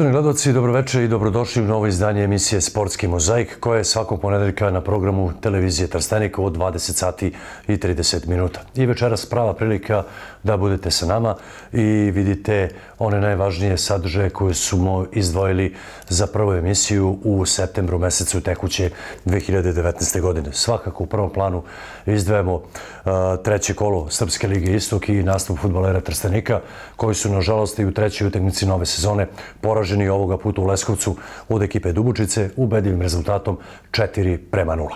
Poštovni gledoci, dobroveče i dobrodošli u novo izdanje emisije Sportski mozaik, koja je svakog ponedeljka na programu televizije Trstenika od 20 sati i 30 minuta. I večeras prava prilika da budete sa nama i vidite one najvažnije sadržaje koje smo izdvojili za prvu emisiju u septembru mesecu tekuće 2019. godine. Svakako u prvom planu izdvajamo treće kolo Srpske lige Istok i nastup futbolera Trstenika koji su nažalost i u trećoj utekmici nove sezone poraženi ovoga puta u Leskovcu od ekipe Dubučice ubedljivim rezultatom 4 prema 0.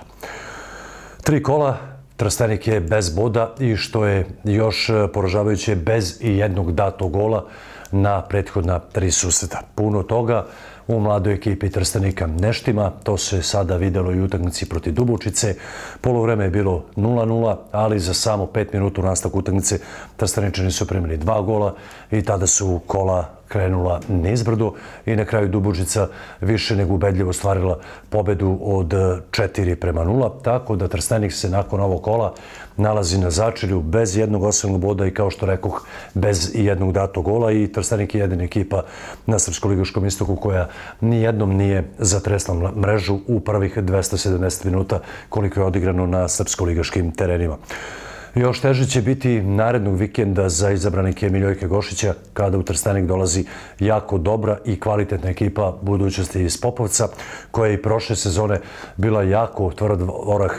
Tri kola Trstenik je bez boda i što je još e, poražavajuće bez i jednog datog gola na prethodna tri susreta. Puno toga u mladoj ekipi Trstenika Neštima. To se sada videlo i u utakmici proti Dubučice. Polovreme je bilo 0-0, ali za samo 5 minuta u nastavku utakmice Trsteničani su primili dva gola i tada su kola krenula nizbrdo i na kraju Dubučica više nego ubedljivo stvarila pobedu od 4 prema 0, tako da Trstenik se nakon ovog kola nalazi na začelju bez jednog osnovnog boda i kao što rekoh bez jednog datog gola i Trstenik je jedina ekipa na Srpsko-Ligaškom istoku koja nijednom nije zatresla mrežu u prvih 270 minuta koliko je odigrano na Srpsko-Ligaškim terenima. Još teže će biti narednog vikenda za izabranike Miljojke Gošića kada u Trstenik dolazi jako dobra i kvalitetna ekipa budućnosti iz Popovca koja je i prošle sezone bila jako tvrd orah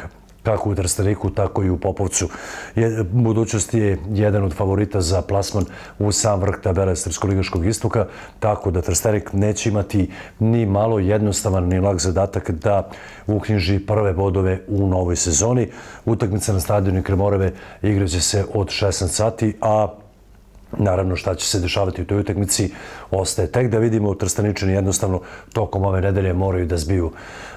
kako u Trsteniku, tako i u Popovcu. Je, budućnost je jedan od favorita za plasman u sam vrh tabele Srpsko-Ligaškog istoka, tako da Trstenik neće imati ni malo jednostavan ni lak zadatak da uknjiži prve bodove u novoj sezoni. Utakmica na stadionu Kremoreve igraće se od 16 sati, a Naravno šta će se dešavati u toj utakmici ostaje tek da vidimo. Trstaničani jednostavno tokom ove nedelje moraju da zbiju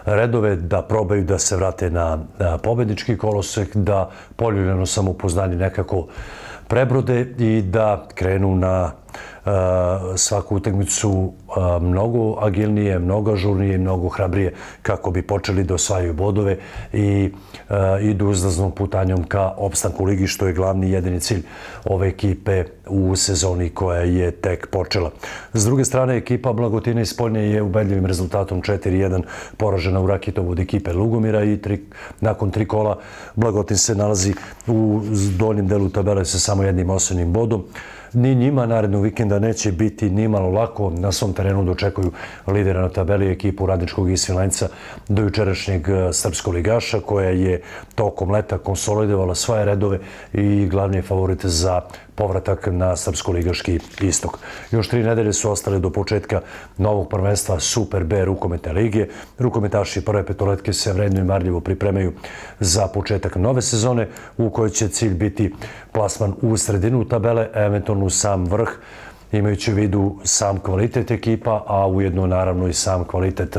redove, da probaju da se vrate na pobednički kolosek, da poljuljeno samopoznanje nekako prebrode i da krenu na E, svaku utakmicu e, mnogo agilnije, mnogo žurnije i mnogo hrabrije kako bi počeli da osvajaju bodove i e, idu uzlaznom putanjom ka opstanku ligi, što je glavni jedini cilj ove ekipe u sezoni koja je tek počela. S druge strane, ekipa Blagotina iz Poljne je ubedljivim rezultatom 4-1 poražena u Rakitovu od ekipe Lugomira i tri, nakon tri kola Blagotin se nalazi u donjem delu tabele sa samo jednim osnovnim bodom ni njima narednog vikenda neće biti ni malo lako. Na svom terenu dočekuju lidera na tabeli ekipu radničkog Svilenca do jučerašnjeg e, srpskog ligaša koja je tokom leta konsolidovala svoje redove i glavni je favorit za povratak na Srpsko-ligaški istok. Još tri nedelje su ostale do početka novog prvenstva Super B rukometne lige. Rukometaši prve petoletke se vredno i marljivo pripremaju za početak nove sezone u kojoj će cilj biti plasman u sredinu tabele, eventualno u sam vrh, imajući u vidu sam kvalitet ekipa, a ujedno naravno i sam kvalitet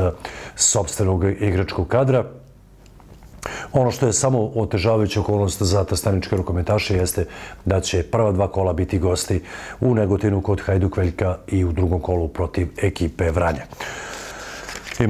sobstvenog igračkog kadra. Ono što je samo otežavajuća okolnost za trstaničke rukometaše jeste da će prva dva kola biti gosti u Negotinu kod Hajduk Veljka i u drugom kolu protiv ekipe Vranja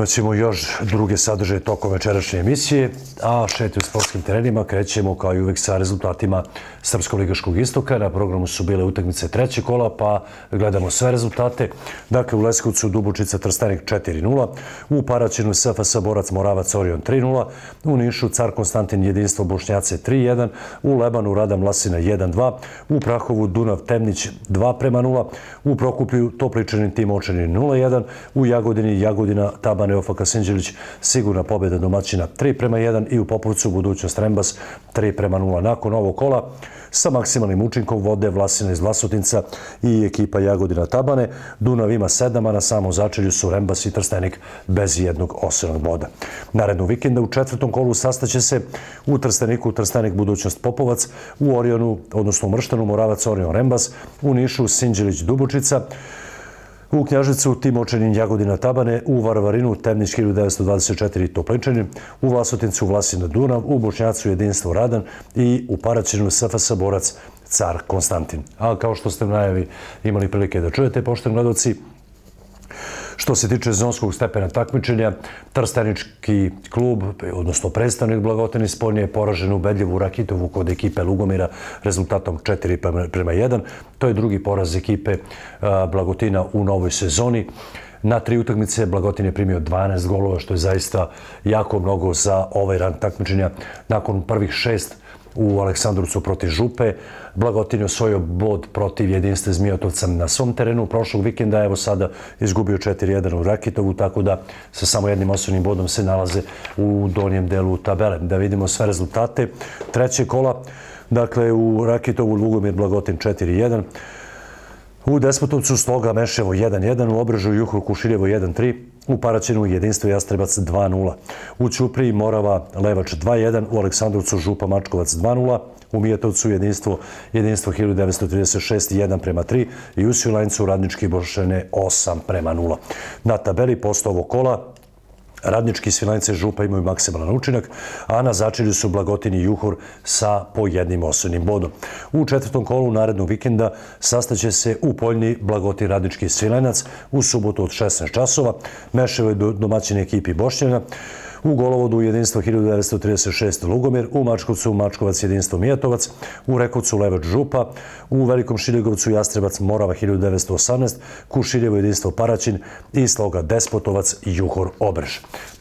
ćemo još druge sadržaje tokom večerašnje emisije, a šeti u sportskim terenima krećemo kao i uvek sa rezultatima Srpskog ligaškog istoka. Na programu su bile utakmice treće kola, pa gledamo sve rezultate. Dakle, u Leskovcu Dubočica Trstenik 4-0, u Paraćinu SFS Borac Moravac Orion 3-0, u Nišu Car Konstantin Jedinstvo Bošnjace 3-1, u Lebanu Rada Mlasina 1-2, u Prahovu Dunav Temnić 2 0, u Prokuplju Topličanin Tim Očanin 0-1, u Jagodini Jagodina Tabak Štaba Ofa Sinđelić sigurna pobjeda domaćina 3 prema 1 i u Popovcu budućnost Rembas 3 prema 0. Nakon ovog kola sa maksimalnim učinkom vode Vlasina iz Vlasotinca i ekipa Jagodina Tabane. Dunav ima 7, a na samom začelju su Rembas i Trstenik bez jednog osrednog boda. Narednog vikenda u četvrtom kolu sastaće se u Trsteniku Trstenik budućnost Popovac, u Orionu, odnosno u Mrštanu Moravac Orion Rembas, u Nišu Sinđelić Dubučica, U Knjažicu, Timočanin, Jagodina, Tabane, u Varvarinu, Temnić 1924, Toplinčanin, u Vlasotincu, Vlasina, Dunav, u Bošnjacu, Jedinstvo, Radan i u Paraćinu, SFS, Borac, car Konstantin. A kao što ste najavi imali prilike da čujete, pošten gledoci, Što se tiče zonskog stepena takmičenja, Trstanički klub, odnosno predstavnik Blagotini Ispolnije, je poražen ubedljivo u Rakitovu kod ekipe Lugomira rezultatom 4 prema 1. To je drugi poraz ekipe Blagotina u novoj sezoni. Na tri utakmice Blagotin je primio 12 golova, što je zaista jako mnogo za ovaj rang takmičenja. Nakon prvih šest u Aleksandrucu protiv Župe. Blagotin je osvojio bod protiv jedinste Zmijatovca na svom terenu prošlog vikenda, evo sada izgubio 4-1 u Rakitovu, tako da sa samo jednim osnovnim bodom se nalaze u donjem delu tabele. Da vidimo sve rezultate. Treće kola, dakle u Rakitovu Lugomir Blagotin 4-1, u Despotovcu Sloga Meševo 1-1, u Obrežu Juhru Kušiljevo U Paraćinu jedinstvo Jastrebac 2-0. U Ćupriji Morava Levač 2-1. U Aleksandrovcu Župa Mačkovac 2-0. U Mijetovcu jedinstvo, jedinstvo 1936 1 prema 3 i u Sjulajncu Radnički Bošene 8 prema 0. Na tabeli posto ovo kola Radnički svilanice župa imaju maksimalan učinak, a na začelju su Blagotini i Juhor sa po jednim bodom. U četvrtom kolu narednog vikenda sastaće se u poljni Blagotin radnički svilenac u subotu od 16 časova. Meševa je domaćin ekipi Bošnjena u Golovodu jedinstvo 1936 Lugomir, u Mačkovcu Mačkovac jedinstvo Mijatovac, u Rekovcu Levač Župa, u Velikom Šiljegovcu Jastrebac Morava 1918, Šiljevo jedinstvo Paraćin i sloga Despotovac Juhor Obrž.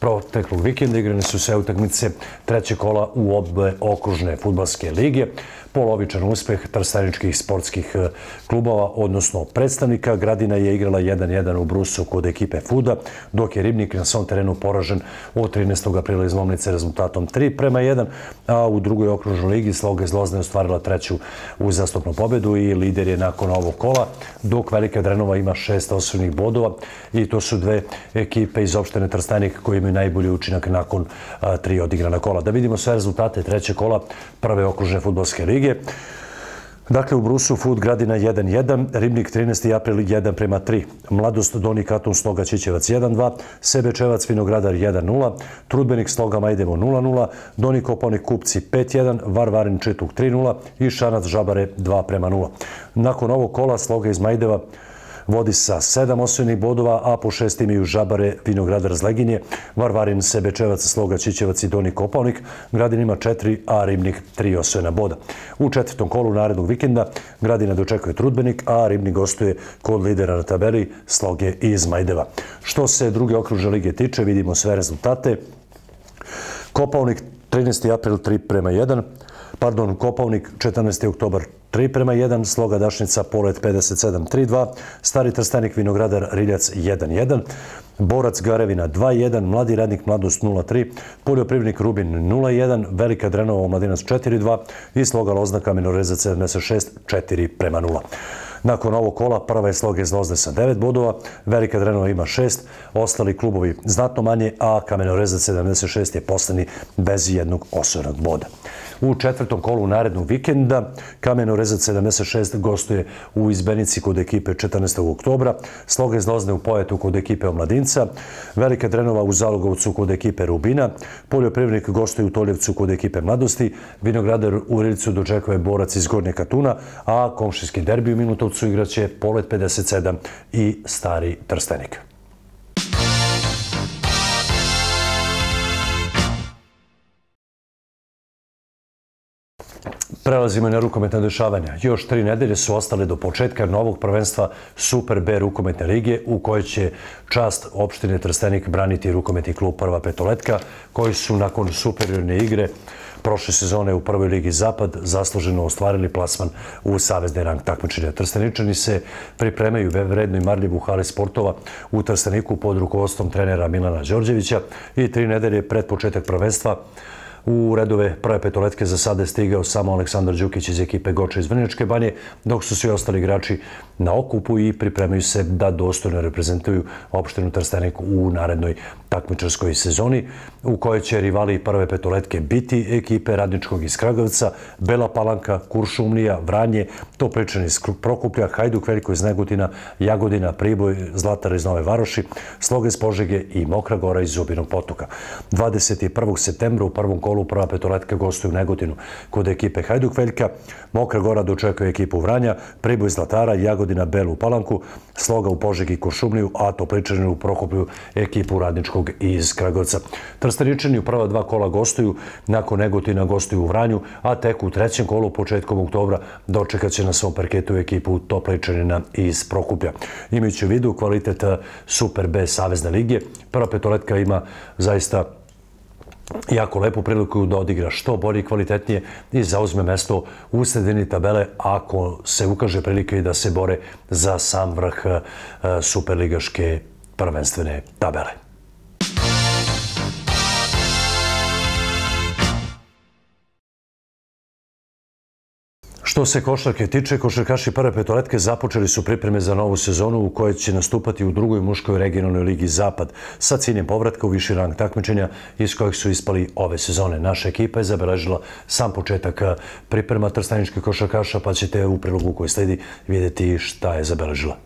Proteklog vikenda igrane su sve utakmice treće kola u obe okružne futbalske lige polovičan uspeh trstaničkih sportskih e, klubova, odnosno predstavnika. Gradina je igrala 1-1 u Brusu kod ekipe Fuda, dok je Ribnik na svom terenu poražen od 13. aprila iz Lomnice rezultatom 3 prema 1, a u drugoj okružnoj ligi Sloga iz Lozne ostvarila treću uzastopnu pobedu i lider je nakon ovog kola, dok Velika Drenova ima šest osobnih bodova i to su dve ekipe iz opštene Trstanik koji imaju najbolji učinak nakon tri odigrana kola. Da vidimo sve rezultate trećeg kola prve okružne futbolske ligi lige. Dakle, u Brusu Food Gradina 1-1, Ribnik 13. april 1 prema 3, Mladost Doni Katun Sloga Čićevac 1-2, Sebečevac Vinogradar 1-0, Trudbenik Sloga Majdemo 0-0, Doni Koponik Kupci 5-1, Varvarin Četuk 3-0 i Šanac Žabare 2 prema 0. Nakon ovog kola Sloga iz Majdeva vodi sa sedam osvojenih bodova, a po šest imaju Žabare, Vinogradar Zleginje, Varvarin, Sebečevac, Sloga, Čićevac i Doni Kopalnik. Gradin ima četiri, a Ribnik tri osvojena boda. U četvrtom kolu narednog vikenda Gradina dočekuje Trudbenik, a Ribnik gostuje kod lidera na tabeli Sloge i Zmajdeva. Što se druge okruže lige tiče, vidimo sve rezultate. Kopalnik 13. april 3 prema 1, pardon, Kopalnik 14. oktobar 3 prema 1, Sloga Dašnica Polet 57 3-2, Stari Trstenik Vinogradar Riljac 1-1, Borac Garevina 2-1, Mladi radnik Mladost 0-3, Poljoprivnik Rubin 0-1, Velika Drenova Omladinac 4-2 i Sloga Loznaka Minoreza 76 4 prema 0. Nakon ovog kola prva je sloge Zlozde sa 9 bodova, Velika Drenova ima 6, ostali klubovi znatno manje, a Kamenorezac 76 je poslednji bez jednog osvojenog boda. U četvrtom kolu narednog vikenda Kamenorezac 76 gostuje u Izbenici kod ekipe 14. oktobra, Sloga iz u Pojetu kod ekipe Omladinca, Velika Drenova u Zalogovcu kod ekipe Rubina, Poljoprivrednik gostuje u Toljevcu kod ekipe Mladosti, Vinogradar u Rilicu dočekuje borac iz Gornje Katuna, a komšinski derbi u minutu Petrovcu igraće Polet 57 i Stari Trstenik. Prelazimo na rukometne dešavanja. Još tri nedelje su ostale do početka novog prvenstva Super B rukometne lige u kojoj će čast opštine Trstenik braniti rukometni klub Prva Petoletka koji su nakon superiorne igre prošle sezone u prvoj ligi Zapad zasluženo ostvarili plasman u savezni rang takmičenja. Trstaničani se pripremaju vredno i marljivu hali hale sportova u Trstaniku pod rukovodstvom trenera Milana Đorđevića i tri nedelje pred početak prvenstva U redove prve petoletke za sada je stigao samo Aleksandar Đukić iz ekipe Goča iz Vrničke banje, dok su svi ostali igrači na okupu i pripremaju se da dostojno reprezentuju opštinu Trstenik u narednoj takmičarskoj sezoni u kojoj će rivali prve petoletke biti ekipe Radničkog iz Kragovica, Bela Palanka, Kuršumlija, Vranje, Topličan iz Prokuplja, Hajduk Veliko iz Negotina, Jagodina, Priboj, Zlatar iz Nove Varoši, Sloga iz Požege i Mokra Gora iz Zubinog potoka. 21. septembra u prvom kolu prva petoletka gostuje u Negotinu kod ekipe Hajduk Veljka, Mokra Gora dočekuje ekipu Vranja, Priboj Zlatara, Jagodina, Belu Palanku, Sloga u Požegi i Kuršumliju, a Topličani u Prokoplju ekipu Radničkog iz Kragovca. Trstaričani u prva dva kola gostuju, nakon Negotina gostuju u Vranju, a tek u trećem kolu početkom oktobra dočekaće na svom parketu ekipu Topličanina iz Prokuplja. Imajući u vidu kvalitet Super B Savezne ligje, prva petoletka ima zaista jako lepu priliku da odigra što bolje i kvalitetnije i zauzme mesto u sredini tabele ako se ukaže prilike i da se bore za sam vrh eh, Superligaške prvenstvene tabele. Što se košarke tiče, košarkaši prve petoletke započeli su pripreme za novu sezonu u kojoj će nastupati u drugoj muškoj regionalnoj ligi Zapad sa ciljem povratka u viši rang takmičenja iz kojeg su ispali ove sezone. Naša ekipa je zabeležila sam početak priprema trstaničkih košarkaša pa ćete u prilogu koji sledi vidjeti šta je zabeležila.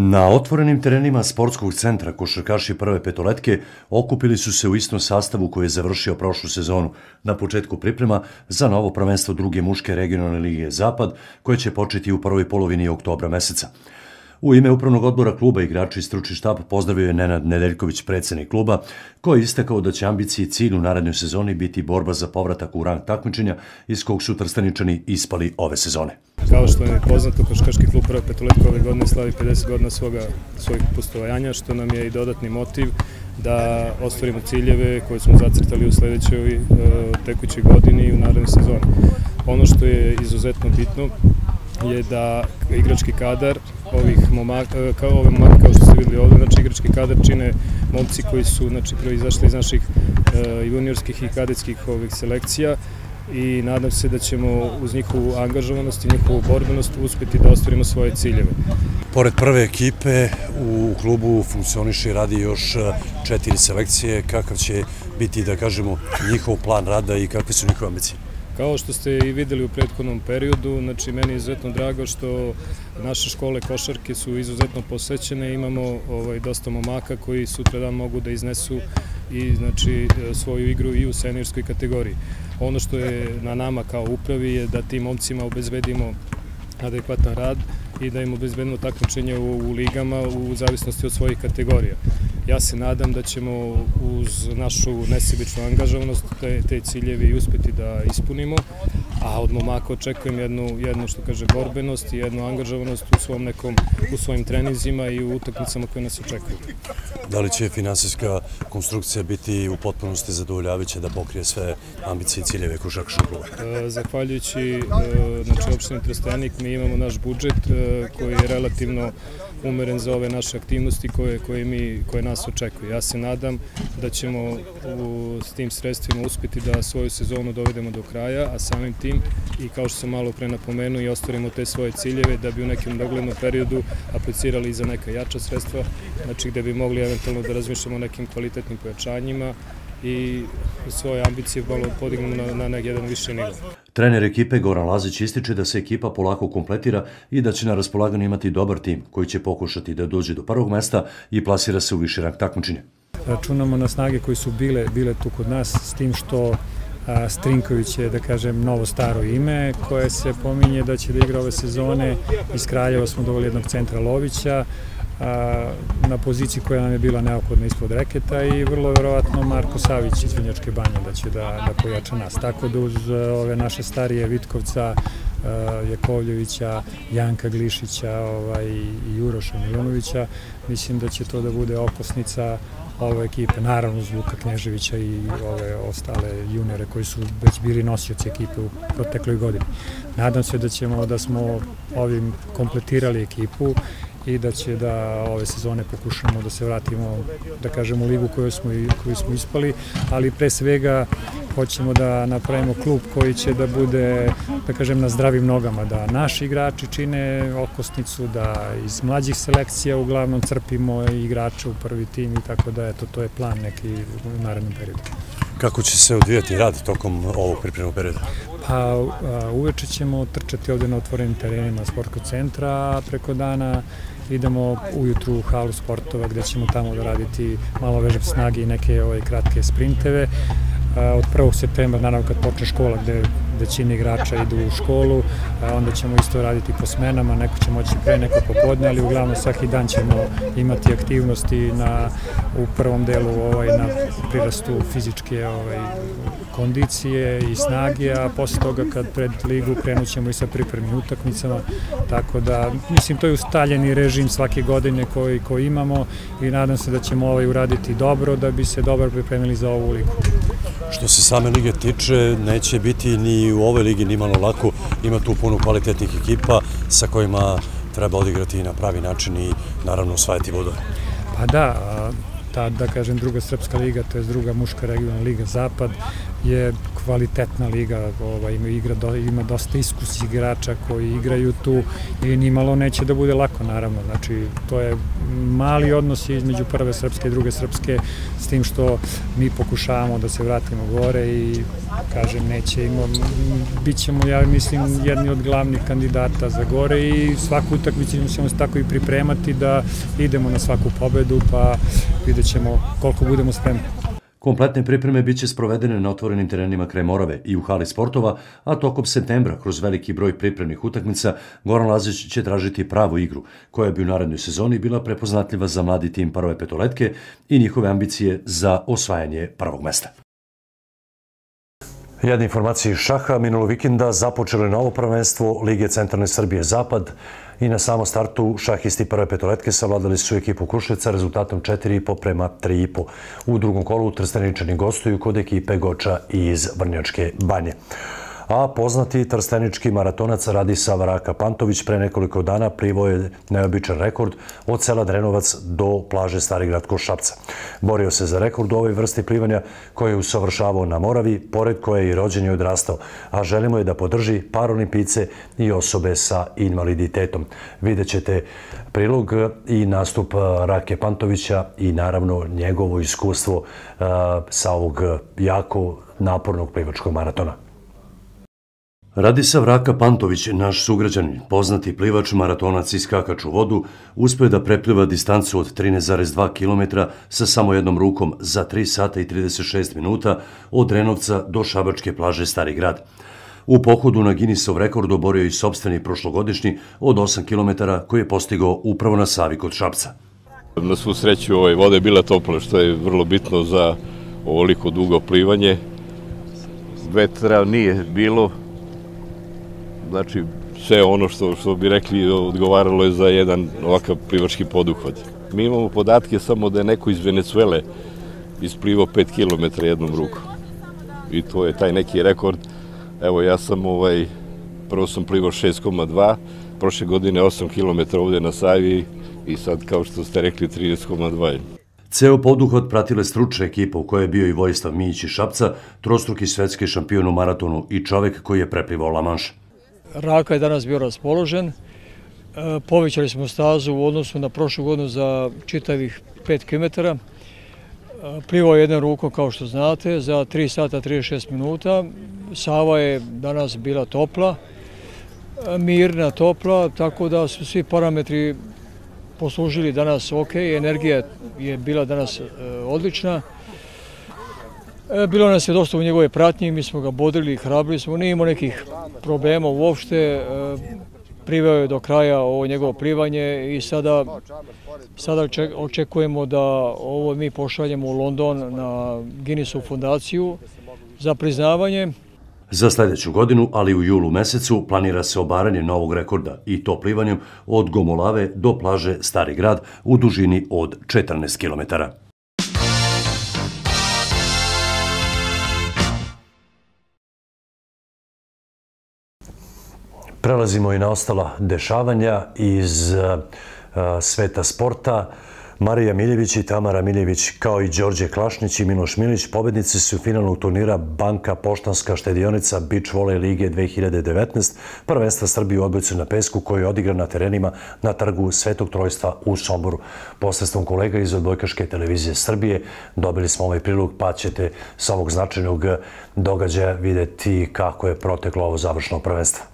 Na otvorenim terenima sportskog centra košarkaši prve petoletke okupili su se u istom sastavu koji je završio prošlu sezonu na početku priprema za novo prvenstvo druge muške regionalne lige Zapad koje će početi u prvoj polovini oktobra meseca. U ime upravnog odbora kluba igrači i stručni štab pozdravio je Nenad Nedeljković, predsednik kluba, koji je istakao da će ambicije i cilj u narednoj sezoni biti borba za povratak u rang takmičenja iz kog su trstaničani ispali ove sezone. Kao što je poznato, Koškaški klub prve petoletke ove godine slavi 50 godina svoga, svojih postojanja, što nam je i dodatni motiv da ostvarimo ciljeve koje smo zacrtali u sledećoj e, tekućoj godini i u narednoj sezoni. Ono što je izuzetno bitno je da igrački kadar ovih momaka, e, kao ove momaka kao što ste videli ovde, znači igrački kadar čine momci koji su znači, proizašli iz naših e, juniorskih i kadetskih ovih selekcija, i nadam se da ćemo uz njihovu angažovanost i njihovu borbenost uspeti da ostvarimo svoje ciljeve. Pored prve ekipe u klubu funkcioniše i radi još e, četiri selekcije. Kakav će biti, da kažemo, njihov plan rada i kakve su njihove ambicije? Kao što ste i videli u prethodnom periodu, znači meni je izuzetno drago što naše škole košarke su izuzetno posećene, imamo ovaj, dosta momaka koji sutra dan mogu da iznesu i znači e, svoju igru i u seniorskoj kategoriji. Ono što je na nama kao upravi je da tim momcima obezbedimo adekvatan rad i da im obezbedimo takmičenje u, u ligama u zavisnosti od svojih kategorija. Ja se nadam da ćemo uz našu nesebičnu angažovanost te, te ciljevi uspeti da ispunimo a od momaka očekujem jednu, jednu što kaže, borbenost i jednu angažovanost u svom nekom, u svojim treninzima i u utakmicama koje nas očekuju. Da li će finansijska konstrukcija biti u potpunosti zadovoljavajuća da pokrije sve ambicije i ciljeve Košarkaškog kluba? E, zahvaljujući e, znači, opštini Trstenik mi imamo naš budžet e, koji je relativno umeren za ove naše aktivnosti koje, koje, mi, koje nas očekuju. Ja se nadam da ćemo u, s tim sredstvima uspeti da svoju sezonu dovedemo do kraja, a samim tim i kao što sam malo pre napomenuo i ostvarimo te svoje ciljeve da bi u nekom doglednom periodu aplicirali i za neka jača sredstva, znači gde bi mogli eventualno da razmišljamo o nekim kvalitetnim pojačanjima i svoje ambicije malo podignemo na, na jedan više nivo. Trener ekipe Goran Lazić ističe da se ekipa polako kompletira i da će na raspolaganju imati dobar tim koji će pokušati da dođe do prvog mesta i plasira se u viši rang takmičenja. Računamo na snage koji su bile, bile tu kod nas s tim što Strinković je, da kažem, novo staro ime koje se pominje da će da igra ove sezone. Iz Kraljeva smo doveli jednog centra Lovića, na poziciji koja nam je bila neophodna ispod reketa i vrlo verovatno Marko Savić iz Vinjačke banje da će da, da pojača nas. Tako da uz e, ove naše starije Vitkovca, e, Jakovljevića, Janka Glišića ovaj, i Juroša Milonovića, mislim da će to da bude okosnica ove ekipe, naravno uz Vuka Kneževića i ove ostale juniore koji su već bili nosioci ekipe u protekloj godini. Nadam se da ćemo da smo ovim kompletirali ekipu i da će da ove sezone pokušamo da se vratimo, da kažemo, u ligu koju smo, koju smo ispali, ali pre svega hoćemo da napravimo klub koji će da bude, da kažem, na zdravim nogama, da naši igrači čine okosnicu, da iz mlađih selekcija uglavnom crpimo igrače u prvi tim i tako da, eto, to je plan neki u narednom periodu. Kako će se odvijati rad tokom ovog pripremnog perioda? Pa uveče ćemo trčati ovde na otvorenim terenima sportskog centra preko dana, idemo ujutru u halu sportova gde ćemo tamo da raditi malo vežb snage i neke ove kratke sprinteve od 1. septembra, naravno kad počne škola gde većina igrača idu u školu, onda ćemo isto raditi po smenama, neko će moći pre, neko popodne, ali uglavnom svaki dan ćemo imati aktivnosti na, u prvom delu ovaj, na prirastu fizičke ovaj, kondicije i snage, a posle toga kad pred ligu krenućemo i sa pripremnim utakmicama, tako da mislim to je ustaljeni režim svake godine koji, koji imamo i nadam se da ćemo ovaj uraditi dobro da bi se dobro pripremili za ovu ligu. Što se same lige tiče, neće biti ni u ovoj ligi nimalo lako, ima tu puno kvalitetnih ekipa sa kojima treba odigrati na pravi način i naravno osvajati bodove. Pa da, ta, da kažem, druga srpska liga, to je druga muška regionalna liga Zapad, je kvalitetna liga, ovaj, ima, igra, do, ima dosta iskus igrača koji igraju tu i nimalo neće da bude lako naravno, znači to je mali odnos između prve srpske i druge srpske s tim što mi pokušavamo da se vratimo gore i kažem neće imamo, bit ćemo ja mislim jedni od glavnih kandidata za gore i svaku utakmicu ćemo se tako i pripremati da idemo na svaku pobedu pa vidjet ćemo koliko budemo spremni. Kompletne pripreme biće sprovedene na otvorenim terenima kraj Morave i u hali sportova, a tokom septembra, kroz veliki broj pripremnih utakmica, Goran Lazić će tražiti pravu igru, koja bi u narednoj sezoni bila prepoznatljiva za mladi tim prve petoletke i njihove ambicije za osvajanje prvog mesta. Jedne informacije iz šaha minulog vikenda započelo je novo prvenstvo Lige Centralne Srbije Zapad. I na samo startu šahisti prve petoletke savladali su ekipu Kruševca rezultatom 4,5 prema 3,5. U drugom kolu Trstaničani gostuju kod ekipe Goča iz Vrnjačke banje a poznati trstenički maratonac Radisav Raka Pantović pre nekoliko dana privo je neobičan rekord od sela Drenovac do plaže Starigrad grad Košapca. Borio se za rekord u ovoj vrsti plivanja koje je usavršavao na Moravi, pored koje je i rođen i odrastao, a želimo je da podrži olimpice i osobe sa invaliditetom. Vidjet ćete prilog i nastup Rake Pantovića i naravno njegovo iskustvo sa ovog jako napornog plivačkog maratona. Radisav Vraka Pantović, naš sugrađanin, poznati plivač, maratonac i skakač u vodu, uspeo da prepliva distancu od 13,2 km sa samo jednom rukom za 3 sata i 36 minuta od Renovca do Šabačke plaže Stari grad. U pohodu na Guinnessov rekord oborio i sobstveni prošlogodišnji od 8 km koji je postigao upravo na Savi kod Šapca. Na svu sreću ovaj, voda je bila topla, što je vrlo bitno za ovoliko dugo plivanje. Vetra nije bilo, Znači, sve ono što, što bi rekli odgovaralo je za jedan ovakav plivački poduhvat. Mi imamo podatke samo da je neko iz Venecuele isplivao 5 km jednom rukom. I to je taj neki rekord. Evo, ja sam ovaj, prvo sam plivao 6,2, prošle godine 8 km ovde na Savi i sad, kao što ste rekli, 13,2. Ceo poduhod pratile stručne ekipa u kojoj je bio i Vojislav Mijić i Šapca, trostruki svetski šampion u maratonu i čovek koji je preplivao La Manche. Raka je danas bio raspoložen. E, povećali smo stazu u odnosu na prošlu godinu za čitavih 5 km. E, plivao je jednom rukom, kao što znate, za 3 sata 36 minuta. Sava je danas bila topla, e, mirna, topla, tako da su svi parametri poslužili danas ok. Energija je bila danas odlična. E, bilo nas je dosta u njegove pratnje, mi smo ga bodrili, hrabili smo, nije imao nekih problema uopšte, e, priveo je do kraja ovo njegovo plivanje i sada, sada očekujemo da ovo mi pošaljemo u London na Guinnessovu fundaciju za priznavanje. Za sledeću godinu, ali u julu mesecu, planira se obaranje novog rekorda i to plivanjem od Gomolave do plaže Stari grad u dužini od 14 kilometara. Prelazimo i na ostala dešavanja iz e, e, sveta sporta. Marija Miljević i Tamara Miljević, kao i Đorđe Klašnić i Miloš Milić, pobednici su finalnog turnira Banka Poštanska štedionica Beach Volley Lige 2019, prvenstva Srbije u odbojcu na pesku koji je odigran na terenima na trgu Svetog Trojstva u Somboru. Posredstvom kolega iz odbojkaške televizije Srbije dobili smo ovaj prilog, pa ćete sa ovog značajnog događaja videti kako je proteklo ovo završno prvenstvo.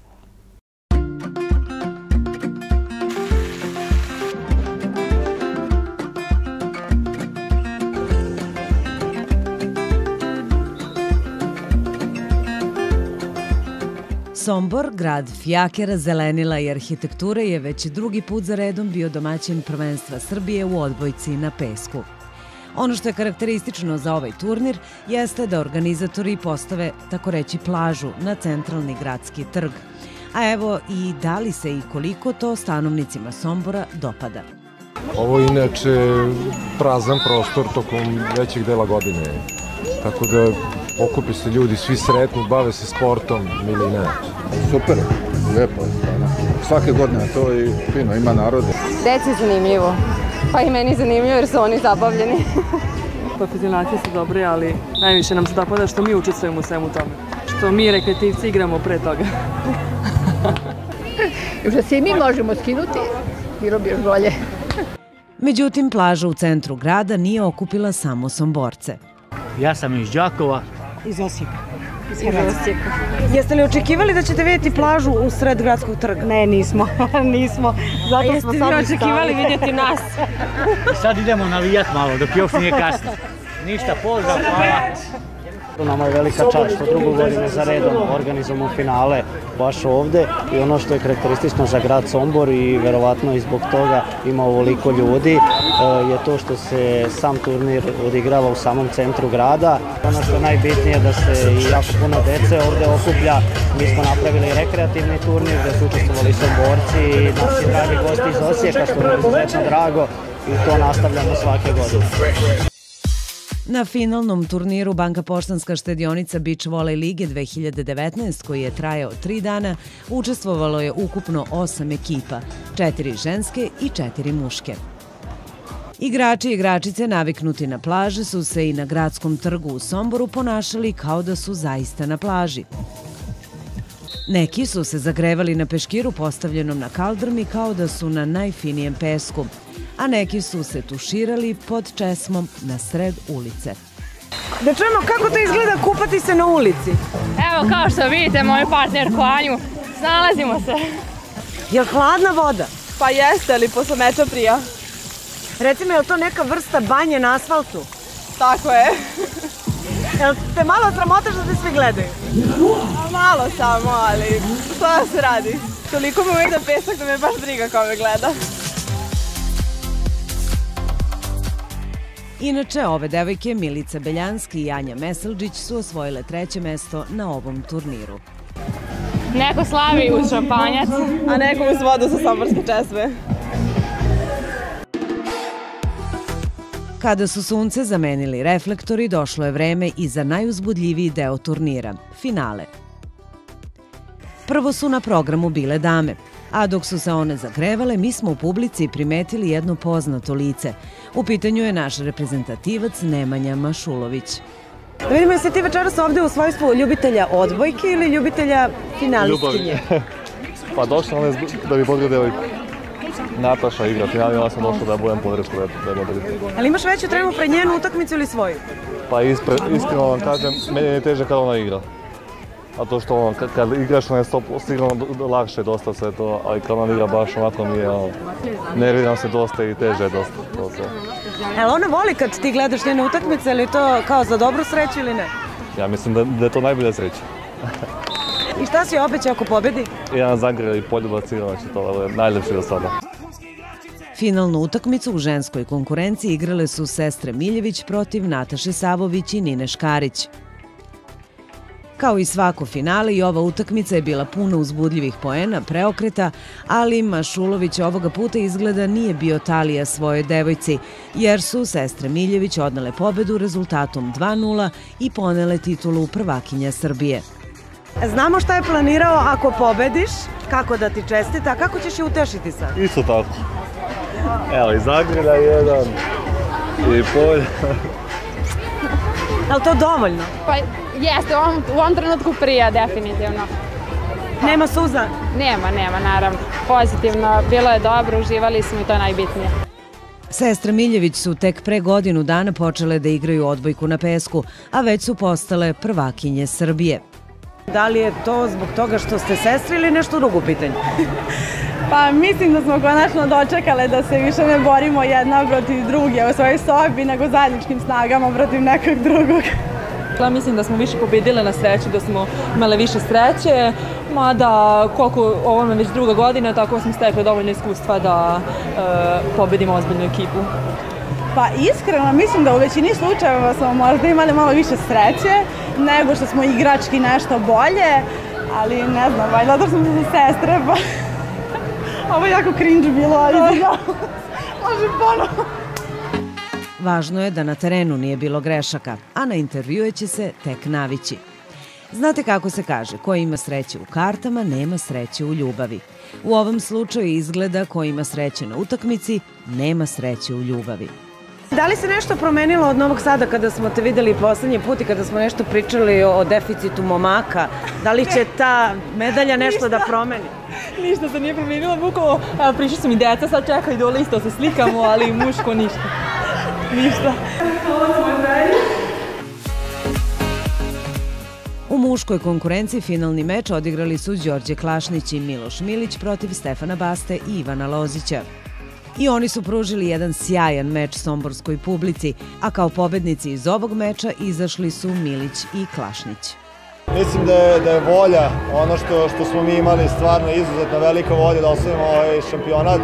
Sombor, grad fjakera, zelenila i arhitekture je već drugi put za redom bio domaćin prvenstva Srbije u odbojci na pesku. Ono što je karakteristično za ovaj turnir jeste da organizatori postave, tako reći, plažu na centralni gradski trg. A evo i da li se i koliko to stanovnicima Sombora dopada. Ovo je inače prazan prostor tokom većeg dela godine, tako da okupi se ljudi, svi sretni, bave se sportom ili ne? Super, lepo je stvarno. Svake godine to je fino, ima narode. Deci je zanimljivo, pa i meni zanimljivo jer su oni zabavljeni. Profesionacije su dobre, ali najviše nam se dopada što mi učestvujemo u svemu tome. Što mi rekreativci igramo pre toga. Još da se i mi možemo skinuti, bilo bi još bolje. Međutim, plaža u centru grada nije okupila samo somborce. Ja sam iz Đakova, Iz Osijeka. Iz, Osijeka. Jeste li očekivali da ćete vidjeti plažu u sred gradskog trga? Ne, nismo. nismo. Zato smo jeste vi očekivali vidjeti nas? sad idemo navijat malo dok još nije kasno. Ništa, pozdrav, hvala. Nama je velika čast što drugu godinu za redom organizujemo finale baš ovde i ono što je karakteristično za grad Sombor i verovatno i zbog toga ima ovoliko ljudi e, je to što se sam turnir odigrava u samom centru grada. Ono što je najbitnije da se i jako puno dece ovde okuplja. Mi smo napravili rekreativni turnir gde su učestvovali Somborci i naši dragi gosti iz Osijeka što je izuzetno drago i to nastavljamo svake godine. Na finalnom turniru Banka Poštanska štedionica Beach Volley Lige 2019, koji je trajao tri dana, učestvovalo je ukupno osam ekipa, četiri ženske i četiri muške. Igrači i igračice naviknuti na plaži su se i na gradskom trgu u Somboru ponašali kao da su zaista na plaži. Neki su se zagrevali na peškiru postavljenom na kaldrmi kao da su na najfinijem pesku – a neki su se tuširali pod česmom na sred ulice. Da čujemo kako to izgleda kupati se na ulici. Evo kao što vidite moj partner Anju, snalazimo se. Je li hladna voda? Pa jeste, ali posle meča prija. Recimo, je li to neka vrsta banje na asfaltu? Tako je. Jel te malo sramotaš da te svi gledaju? A malo samo, ali da se radi? Toliko mi uvijek da pesak da me baš briga me gleda. Inače, ove devojke Milica Beljanski i Anja Meseldžić su osvojile treće mesto na ovom turniru. Neko slavi uz šampanjac, a neko uz vodu sa somborske česme. Kada su sunce zamenili reflektori, došlo je vreme i za najuzbudljiviji deo turnira, finale. Prvo su na programu bile dame, a dok su se one zagrevale, mi smo u publici primetili jedno poznato lice – U pitanju je naš reprezentativac Nemanja Mašulović. Da vidimo, jesi ti večeras ovde u svojstvu ljubitelja odbojke ili ljubitelja finalistkinje? pa došla sam da bi podgledao devojku. Nataša igra finalno ja sam došao da budem podršku da je modelistim. Ali imaš veću trenu pred njenu utakmicu ili svoju? Pa ispre, iskreno vam kažem, meni je teže kada ona igra. A to što on, kad igraš na stop, sigurno lakše je dosta sve to, ali kad on igra baš onako mi je, nerviram se dosta i teže je dosta. To sve. Jel ona voli kad ti gledaš njene utakmice, ili to kao za dobru sreću ili ne? Ja mislim da, da je to najbolja sreća. I šta si obećao ako pobedi? Jedan zagrel i poljubac igrač će to najljepši do sada. Finalnu utakmicu u ženskoj konkurenciji igrale su sestre Miljević protiv Nataše Savović i Nine Škarić. Kao i svako finale, i ova utakmica je bila puna uzbudljivih poena, preokreta, ali Mašulović ovoga puta izgleda nije bio talija svoje devojci, jer su sestre Miljević odnale pobedu rezultatom 2-0 i ponele titulu prvakinja Srbije. Znamo šta je planirao ako pobediš, kako da ti čestita, a kako ćeš je utešiti sad? Isto tako. Evo, iz Zagreda jedan i polja. Je li to dovoljno? Pa jeste, u ovom, u ovom trenutku prija definitivno. Pa, nema suza? Nema, nema, naravno. Pozitivno, bilo je dobro, uživali smo i to je najbitnije. Sestre Miljević su tek pre godinu dana počele da igraju odbojku na pesku, a već su postale prvakinje Srbije. Da li je to zbog toga što ste sestri ili nešto drugo pitanje? Pa mislim da smo konačno dočekale da se više ne borimo jedna protiv druge u svojoj sobi, nego zajedničkim snagama protiv nekog drugog. Ja mislim da smo više pobedile na sreći, da smo imale više sreće, mada koliko ovo je već druga godina, tako smo stekle dovoljno iskustva da e, pobedimo ozbiljnu ekipu. Pa iskreno mislim da u većini slučajeva smo možda imali malo više sreće nego što smo igrački nešto bolje, ali ne znam, valjda zato da što smo sestre pa... Ovo je jako cringe bilo, ali da. Može ponovno. Važno je da na terenu nije bilo grešaka, a na intervjue će se tek navići. Znate kako se kaže, ko ima sreće u kartama, nema sreće u ljubavi. U ovom slučaju izgleda ko ima sreće na utakmici, nema sreće u ljubavi. Da li se nešto promenilo od Novog Sada kada smo te videli poslednji put i kada smo nešto pričali o deficitu momaka? Da li će ta medalja nešto da promeni? Ništa se nije promenilo, bukvalo prišli su mi deca, sad čekaj do isto se slikamo, ali muško ništa. Ništa. U muškoj konkurenciji finalni meč odigrali su Đorđe Klašnić i Miloš Milić protiv Stefana Baste i Ivana Lozića i oni su pružili jedan sjajan meč somborskoj publici, a kao pobednici iz ovog meča izašli su Milić i Klašnić. Mislim da je, da je volja, ono što, što smo mi imali stvarno izuzetno velika volja da osvojimo ovaj šampionat.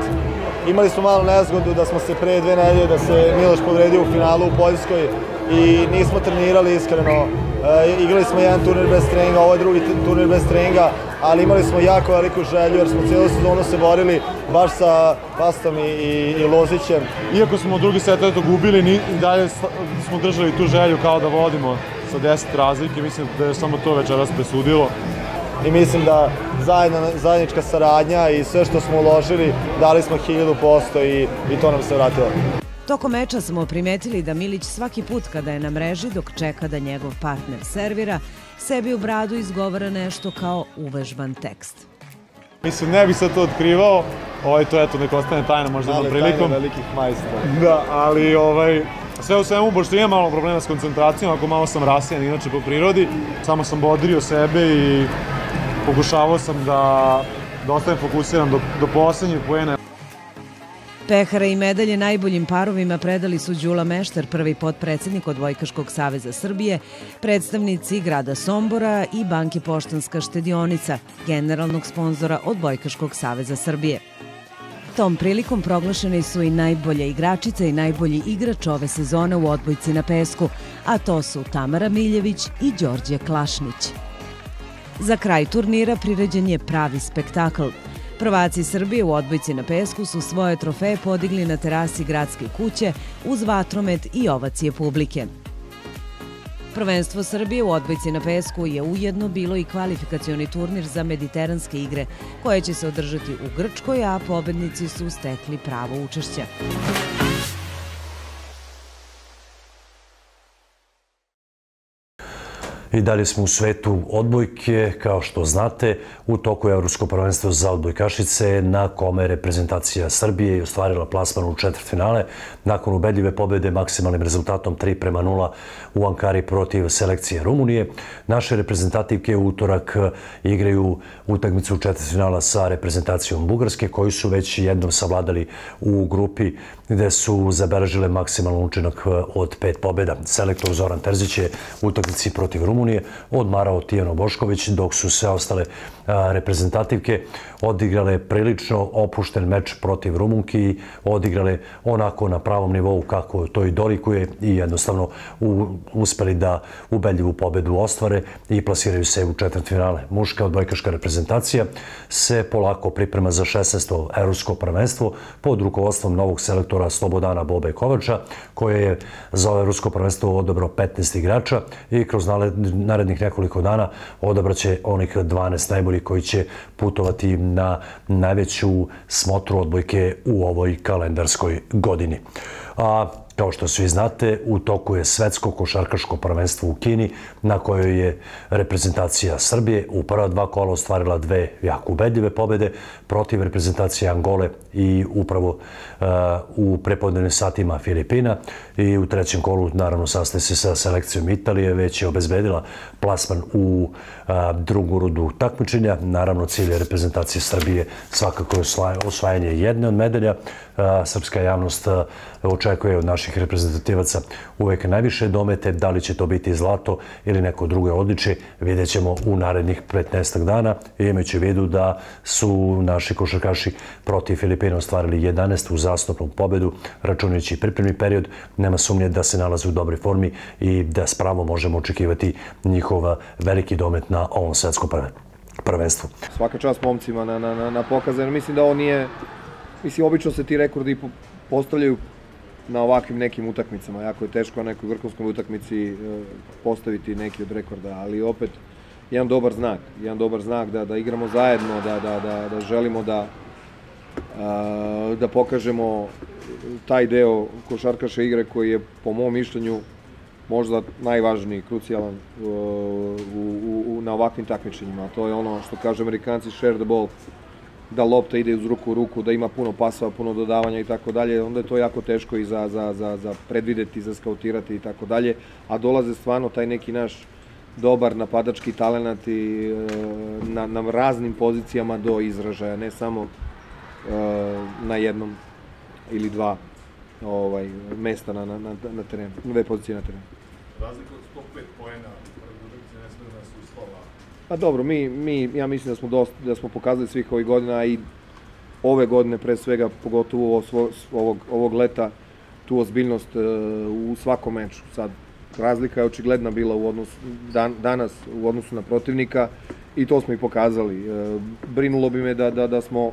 Imali smo malu nezgodu da smo se pre dve nedelje da se Miloš povredio u finalu u Poljskoj i nismo trenirali iskreno. E, igrali smo jedan turnir bez treninga, ovo je drugi turnir bez treninga ali imali smo jako veliku želju jer smo cijelu sezonu se borili baš sa Pastom i, i, i Lozićem. Iako smo drugi set eto gubili, ni, dalje smo držali tu želju kao da vodimo sa 10 razlike, mislim da je samo to večeras presudilo i mislim da zajedna, zajednička saradnja i sve što smo uložili dali smo 1000% i, i to nam se vratilo. Tokom meča smo primetili da Milić svaki put kada je na mreži dok čeka da njegov partner servira, sebi u bradu izgovara nešto kao uvežban tekst. Mislim, ne bih sad to otkrivao, ovaj, to eto, neko ostane tajna možda jednom prilikom. Tajna velikih majstora. Da. da, ali ovaj, sve u svemu, pošto imam malo problema s koncentracijom, ako malo sam rasijan inače po prirodi, samo sam bodrio sebe i pokušavao sam da, da ostanem fokusiran do, do poslednjih pojena. Pehara i medalje najboljim parovima predali su Đula Meštar, prvi potpredsednik Vojkaškog saveza Srbije, predstavnici grada Sombora i Banke Poštanska štedionica, generalnog sponzora Vojkaškog saveza Srbije. Tom prilikom proglašene su i najbolja igračica i najbolji igrač ove sezone u odbojci na pesku, a to su Tamara Miljević i Đorđe Klašnić. Za kraj turnira priređen je pravi spektakl. Prvaci Srbije u odbojci na pesku su svoje trofeje podigli na terasi gradske kuće uz vatromet i ovacije publike. Prvenstvo Srbije u odbojci na pesku je ujedno bilo i kvalifikacioni turnir za mediteranske igre, koje će se održati u Grčkoj, a pobednici su stekli pravo učešća. I dalje smo u svetu odbojke, kao što znate, u toku Evropsko prvenstvo za odbojkašice, na kome reprezentacija Srbije je ostvarila plasman u četvrtfinale, nakon ubedljive pobede maksimalnim rezultatom 3 prema 0 u Ankari protiv selekcije Rumunije. Naše reprezentativke u utorak igraju utakmicu u četvrtfinala sa reprezentacijom Bugarske, koju su već jednom savladali u grupi gde su zabeležile maksimalan učinak od pet pobeda. Selektor Zoran Terzić je u utakmici protiv Rumunije Rumunije, odmarao Tijano Bošković, dok su sve ostale reprezentativke odigrale prilično opušten meč protiv Rumunki i odigrale onako na pravom nivou kako to i dolikuje i jednostavno uspeli da ubedljivu pobedu ostvare i plasiraju se u četvrtfinale. Muška odbojkaška reprezentacija se polako priprema za 16. evropsko prvenstvo pod rukovodstvom novog selektora Slobodana Bobe Kovača, koje je za ovo evropsko prvenstvo odobro 15 igrača i kroz narednih nekoliko dana odabraće onih 12 najboljih koji će putovati na najveću smotru odbojke u ovoj kalendarskoj godini. A, Kao što svi znate, u toku je svetsko košarkaško prvenstvo u Kini, na kojoj je reprezentacija Srbije u prva dva kola ostvarila dve jako ubedljive pobede, protiv reprezentacije Angole i upravo e, u prepodnevnim satima Filipina i u trećem kolu naravno sastaje se sa selekcijom Italije, već je obezbedila plasman u e, drugu rudu takmičenja. Naravno cilj reprezentacije Srbije svakako je osvajanje jedne od medalja. E, srpska javnost očekuje od naših reprezentativaca uvek najviše domete, da li će to biti zlato ili neko drugo odliče, vidjet ćemo u narednih 15 dana, imajući vidu da su naši naši košarkaši protiv Filipina ostvarili 11. uzastopnu pobedu, računajući pripremni period, nema sumnje da se nalaze u dobroj formi i da spravo možemo očekivati njihova veliki domet na ovom svetskom prvenstvu. Svaka čast momcima na, na, na Mislim da ovo nije... Mislim, obično se ti rekordi postavljaju na ovakvim nekim utakmicama. Jako je teško na nekoj vrhunskoj utakmici e, postaviti neki od rekorda, ali opet jedan dobar znak, jedan dobar znak da, da igramo zajedno, da, da, da, da želimo da, da pokažemo taj deo košarkaške igre koji je po mom mišljenju možda najvažniji, krucijalan u, u, u, na ovakvim takmičenjima. To je ono što kažu Amerikanci share the ball, da lopta ide uz ruku u ruku, da ima puno pasova, puno dodavanja i tako dalje, onda je to jako teško i za, za, za, za predvideti, za skautirati i tako dalje, a dolaze stvarno taj neki naš dobar napadački talenat i e, na, na raznim pozicijama do izražaja, ne samo e, na jednom ili dva ovaj, mesta na, na, na terenu, na dve pozicije na terenu. Razlika od 105 poena ne sme da nas Pa dobro, mi, mi, ja mislim da smo, dosta, da smo pokazali svih ovih godina i ove godine pre svega, pogotovo ovog, ovog leta, tu ozbiljnost uh, u svakom meču. Sad, razlika je očigledna bila u odnosu, dan, danas u odnosu na protivnika i to smo i pokazali. E, brinulo bi me da, da, da smo e,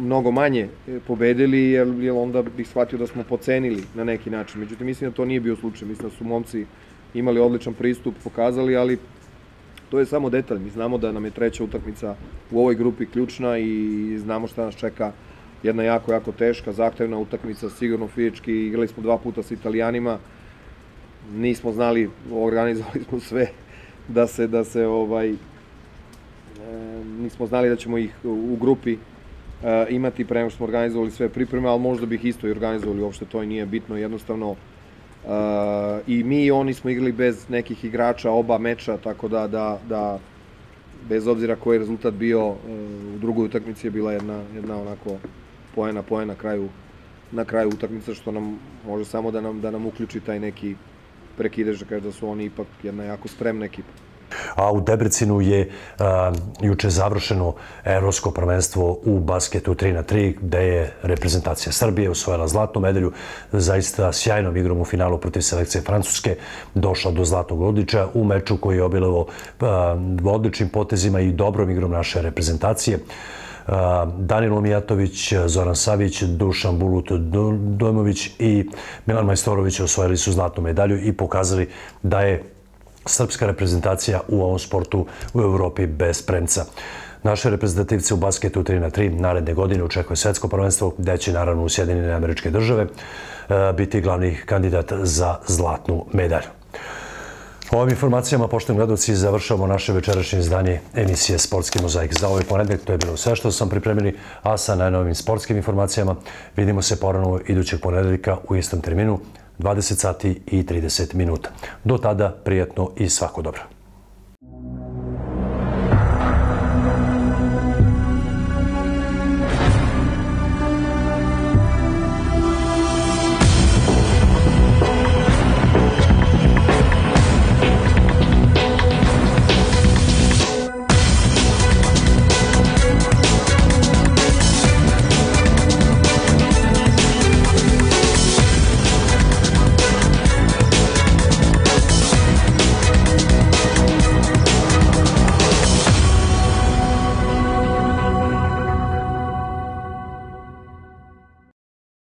mnogo manje pobedili, jer, jer onda bih shvatio da smo pocenili na neki način. Međutim, mislim da to nije bio slučaj. Mislim da su momci imali odličan pristup, pokazali, ali to je samo detalj. Mi znamo da nam je treća utakmica u ovoj grupi ključna i znamo šta nas čeka jedna jako, jako teška, zahtevna utakmica, sigurno fizički. Igrali smo dva puta sa italijanima, nismo znali, organizovali smo sve da se, da se ovaj, e, nismo znali da ćemo ih u grupi e, imati prema što smo organizovali sve pripreme, ali možda bih isto i organizovali, uopšte to i nije bitno, jednostavno e, i mi i oni smo igrali bez nekih igrača oba meča, tako da, da, da bez obzira koji je rezultat bio, u drugoj utakmici je bila jedna, jedna onako poena, poena na kraju na kraju utakmice što nam može samo da nam da nam uključi taj neki prekideš da kažeš da su oni ipak jedna jako spremna ekipa. A u Debrecinu je a, e, juče završeno evropsko prvenstvo u basketu 3 na 3, gde je reprezentacija Srbije osvojila zlatnu medalju, zaista sjajnom igrom u finalu protiv selekcije Francuske, došla do zlatnog odliča u meču koji je obilovo e, odličnim potezima i dobrom igrom naše reprezentacije. Eh, Danilo Mijatović, Zoran Savić, Dušan Bulut Dojmović i Milan Majstorović osvojili su zlatnu medalju i pokazali da je srpska reprezentacija u ovom sportu u Evropi bez premca. Naše reprezentativce u basketu 3 na 3 naredne godine očekuje svetsko prvenstvo, gde će naravno u Sjedinjene američke države eh, biti glavni kandidat za zlatnu medalju. Ovim informacijama, poštovim gledoci, završavamo naše večerašnje izdanje emisije Sportski mozaik. Za ovaj ponednik to je bilo sve što sam pripremili, a sa najnovim sportskim informacijama vidimo se poranovo idućeg ponednika u istom terminu, 20 sati i 30 minuta. Do tada, prijatno i svako dobro.